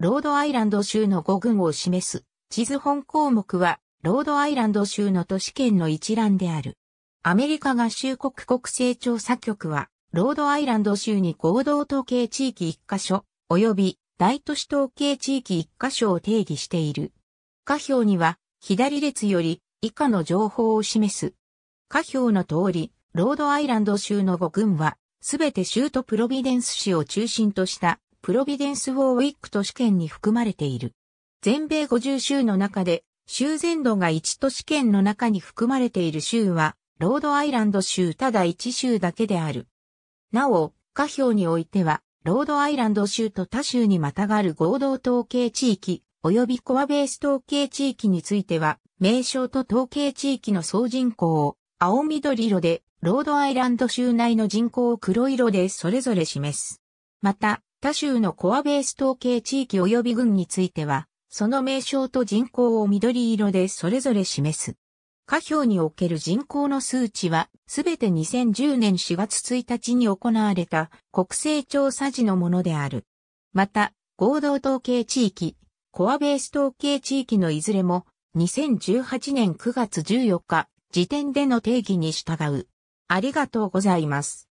ロードアイランド州の5軍を示す地図本項目は、ロードアイランド州の都市圏の一覧である。アメリカ合衆国国勢調査局は、ロードアイランド州に合同統計地域一箇所、及び大都市統計地域一箇所を定義している。下表には、左列より以下の情報を示す。下表の通り、ロードアイランド州の5軍は、すべて州都プロビデンス市を中心としたプロビデンス・ウォーウィック都市圏に含まれている。全米50州の中で、州全土が1都市圏の中に含まれている州は、ロードアイランド州ただ1州だけである。なお、下表においては、ロードアイランド州と他州にまたがる合同統計地域、及びコアベース統計地域については、名称と統計地域の総人口を青緑色で、ロードアイランド州内の人口を黒色でそれぞれ示す。また、他州のコアベース統計地域及び郡については、その名称と人口を緑色でそれぞれ示す。下表における人口の数値は、すべて2010年4月1日に行われた国勢調査時のものである。また、合同統計地域、コアベース統計地域のいずれも、2018年9月14日、時点での定義に従う。ありがとうございます。